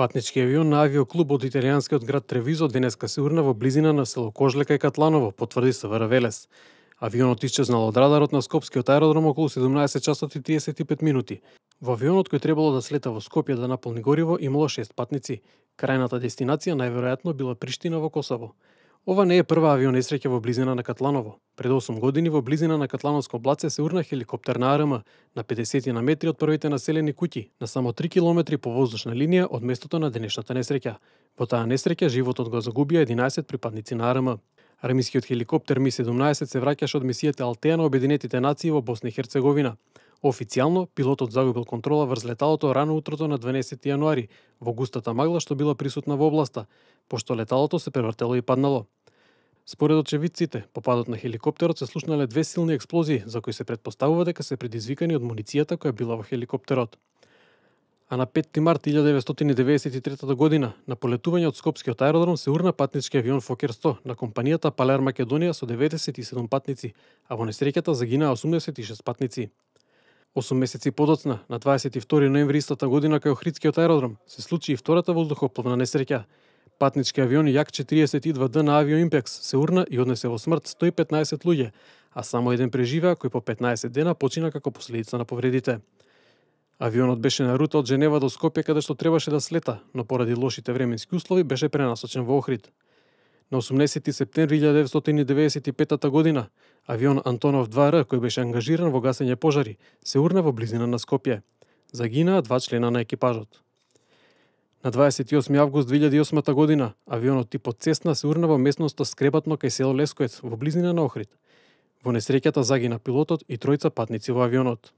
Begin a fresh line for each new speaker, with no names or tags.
Патнички авион на авиоклуб од италијанскиот град Тревизо денеска се урна во близина на село Кожлека и Катланово, потврди СВР Велес. Авионот исчезнал од радарот на Скопскиот аеродром околу 17 часот и 35 минути. Во авионот кој требало да слета во Скопје да наполни гориво имало 6 патници. Крајната дестинација најверојатно била Приштина во Косово. Ова не е прва авионесреќа во близина на Катланово. Пред 8 години во близина на Катлановско блаце се урна хеликоптер на АРМ на 50 на метри од првите населени куќи, на само 3 километри по воздушна линија од местото на денешната несреќа. Во таа несреќа животот го загубија 11 припадници на АРМ. Армискиот хеликоптер Ми-17 се враќаше од мисијата Алтеја на Обединетите нации во Босна и Херцеговина. Официјално, пилотот загубил контрола врз леталото рано утрото на 12 јануари, во густата магла што била присутна во областа, пошто леталото се превртело и паднало. Според очевидците, попадот на хеликоптерот се слушнале две силни експлозии, за кои се предпоставува дека се предизвикани од муницијата која била во хеликоптерот. А на 5 март 1993 година, на полетување од Скопскиот аеродром се урна патнички авион Фокер 100 на компанијата Палер Македонија со 97 патници, а во несреќата загинаа 86 патници. Осум месеци подоцна, на 22 ноември истата година кај Охридскиот аеродром, се случи и втората воздухопловна несреќа, Патнички авион Јак 42 Д на Авио Импекс се урна и однесе во смрт 115 луѓе, а само еден преживеа кој по 15 дена почина како последица на повредите. Авионот беше на рута од Женева до Скопје каде што требаше да слета, но поради лошите временски услови беше пренасочен во Охрид. На 18 септември 1995 година, авион Антонов 2Р, кој беше ангажиран во гасење пожари, се урна во близина на Скопје. Загинаа два члена на екипажот. На 28 август 2008 година, авионот типот Цесна се урна во местноста Скребатно кај село Лескоец, во близина на Охрид. Во несреќата загина пилотот и тројца патници во авионот.